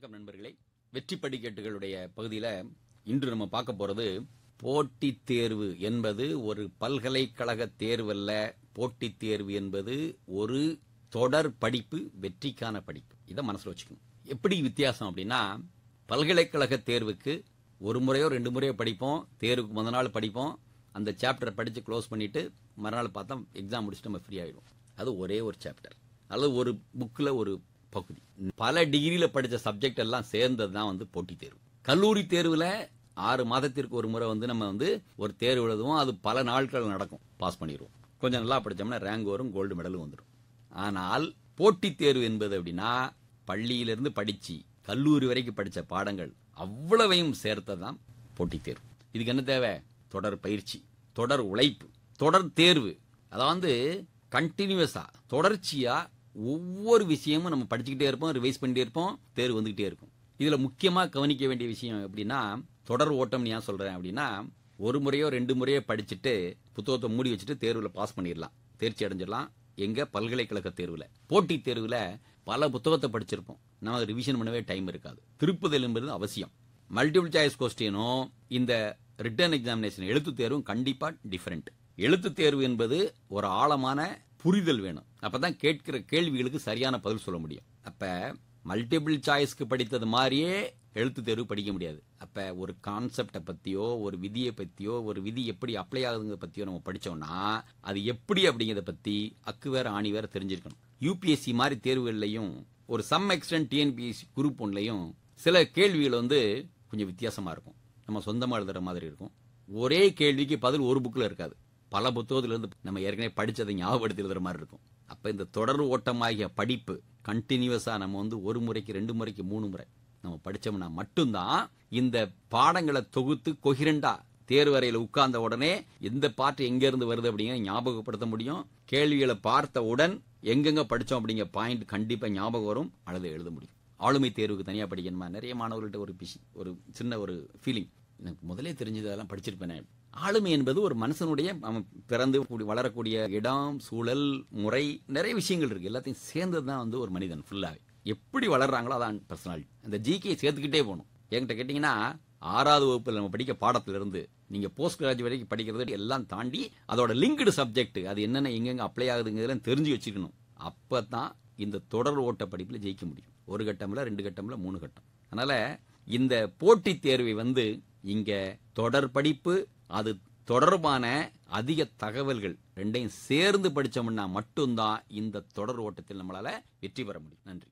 வணக்கம் நண்பர்களே வெற்றி படிக்கட்டுகளுடைய பகுதியில் இன்று நம்ம பார்க்க போகிறது போட்டித் தேர்வு என்பது ஒரு பல்கலைக்கழக தேர்வல்ல போட்டித் தேர்வு என்பது ஒரு தொடர் படிப்பு வெற்றிக்கான படிப்பு இதை மனசில் வச்சுக்கணும் எப்படி வித்தியாசம் அப்படின்னா பல்கலைக்கழக தேர்வுக்கு ஒரு முறையோ ரெண்டு முறையோ படிப்போம் தேர்வுக்கு முத நாள் படிப்போம் அந்த சாப்டர் படித்து க்ளோஸ் பண்ணிவிட்டு மறுநாள் பார்த்தா எக்ஸாம் முடிச்சுட்டு நம்ம ஃப்ரீ ஆகிடும் அது ஒரே ஒரு சாப்டர் அல்லது ஒரு புக்கில் ஒரு பகுதி பல டிகிரியில் படித்த சப்ஜெக்ட் எல்லாம் சேர்ந்தது தான் வந்து போட்டி தேர்வு கல்லூரி தேர்வில் ஆறு மாதத்திற்கு ஒரு முறை வந்து நம்ம வந்து ஒரு தேர்வு எழுதுவோம் அது பல நாட்கள் நடக்கும் பாஸ் பண்ணிடுவோம் கொஞ்சம் நல்லா படித்தோம்னா ரேங்க் வரும் கோல்டு மெடலும் வந்துடும் ஆனால் போட்டித் தேர்வு என்பது அப்படின்னா பள்ளியிலிருந்து படித்து கல்லூரி வரைக்கும் படித்த பாடங்கள் அவ்வளவையும் சேர்த்தது தான் போட்டித் தேர்வு இதுக்கு என்ன தேவை தொடர் பயிற்சி தொடர் உழைப்பு தொடர் தேர்வு அதாவது கண்டினியூஸாக தொடர்ச்சியாக ஒவ்வொரு விஷயமும் நம்ம படிச்சுக்கிட்டே இருப்போம் ரிவைஸ் பண்ணிட்டே இருப்போம் தேர்வு வந்துகிட்டே இருக்கும் இதில் முக்கியமாக கவனிக்க வேண்டிய விஷயம் எப்படின்னா தொடர் ஓட்டம்னு ஏன் சொல்கிறேன் அப்படின்னா ஒரு முறையோ ரெண்டு முறையோ படிச்சுட்டு புத்தகத்தை மூடி வச்சுட்டு தேர்வில் பாஸ் பண்ணிடலாம் தேர்ச்சி அடைஞ்சிடலாம் எங்க பல்கலைக்கழக தேர்வில் போட்டி தேர்வில் பல புத்தகத்தை படிச்சிருப்போம் நமக்கு ரிவிஷன் பண்ணவே டைம் இருக்காது திருப்புதல் என்பது அவசியம் மல்டிபிள் சாய்ஸ் கொஸ்டினும் இந்த ரிட்டர்ன் எக்ஸாமினேஷன் எழுத்து தேர்வும் கண்டிப்பாக டிஃப்ரெண்ட் எழுத்து தேர்வு என்பது ஒரு ஆழமான புரிதல் வேணும் அப்போ தான் கேட்கிற கேள்விகளுக்கு சரியான பதில் சொல்ல முடியும் அப்போ மல்டிபிள் சாய்ஸ்க்கு படித்தது மாதிரியே எழுத்து தேர்வு படிக்க முடியாது அப்போ ஒரு கான்செப்டை பற்றியோ ஒரு விதியை பற்றியோ ஒரு விதி எப்படி அப்ளை ஆகுதுங்கிறத பற்றியோ நம்ம படித்தோம்னா அது எப்படி அப்படிங்கிறத பற்றி அக்கு வேற ஆணி வேற தெரிஞ்சிருக்கணும் யூபிஎஸ்சி மாதிரி தேர்வுகள்லையும் ஒரு சம் எக்ஸ்டென்ட் டிஎன்பிஎஸ்சி குரூப் ஒன்லையும் சில கேள்விகள் வந்து கொஞ்சம் வித்தியாசமாக இருக்கும் நம்ம சொந்தமாக எழுதுகிற மாதிரி இருக்கும் ஒரே கேள்விக்கு பதில் ஒரு புக்கில் இருக்காது பல புத்தகத்திலிருந்து நம்ம ஏற்கனவே படித்ததை ஞாபகப்படுத்தி மாதிரி இருக்கும் அப்போ இந்த தொடர் ஓட்டமாகிய படிப்பு கண்டினியூவஸாக நம்ம வந்து ஒரு முறைக்கு ரெண்டு முறைக்கு மூணு முறை நம்ம படித்தோம்னா மட்டும்தான் இந்த பாடங்களை தொகுத்து கொகிரண்டா தேர்வறையில் உட்கார்ந்த உடனே எந்த பாட்டு எங்கேருந்து வருது அப்படிங்கிற ஞாபகப்படுத்த முடியும் கேள்விகளை பார்த்த உடன் எங்கெங்கே படித்தோம் அப்படிங்கிற பாயிண்ட் கண்டிப்பாக ஞாபகம் வரும் அல்லது எழுத முடியும் ஆளுமை தேர்வுக்கு தனியாக படிக்கணுமா நிறைய மாணவர்கள்ட்ட ஒரு பிஷி ஒரு சின்ன ஒரு ஃபீலிங் எனக்கு முதலே தெரிஞ்சது அதெல்லாம் படிச்சிருப்பேன் ஆளுமை என்பது ஒரு மனுஷனுடைய பிறந்து வளரக்கூடிய இடம் சூழல் முறை நிறைய விஷயங்கள் இருக்கு எல்லாத்தையும் சேர்ந்தது தான் வந்து ஒரு மனிதன் ஃபுல்லாகவே எப்படி வளர்றாங்களோ அதான் பர்சனாலிட்டி அந்த ஜிகே சேர்த்துக்கிட்டே போகணும் என்கிட்ட கேட்டிங்கன்னா ஆறாவது வகுப்பில் நம்ம படிக்க பாடத்திலிருந்து நீங்கள் போஸ்ட் கிராஜுவேட் வரைக்கும் படிக்கிறது எல்லாம் தாண்டி அதோட லிங்க்டு சப்ஜெக்ட் அது என்னென்ன எங்கெங்கே அப்ளை ஆகுதுங்கிறதெல்லாம் தெரிஞ்சு வச்சுக்கணும் அப்போ தான் இந்த தொடர் ஓட்ட படிப்பில் ஜெயிக்க முடியும் ஒரு கட்டமில் ரெண்டு கட்டமில் மூணு கட்டம் அதனால் இந்த போட்டித் தேர்வை வந்து இங்கே தொடர் படிப்பு அது தொடர்பான அதிக தகவல்கள் ரெண்டையும் சேர்ந்து படித்தோம்னா மட்டும்தான் இந்த தொடர் ஓட்டத்தில் நம்மளால் வெற்றி பெற முடியும் நன்றி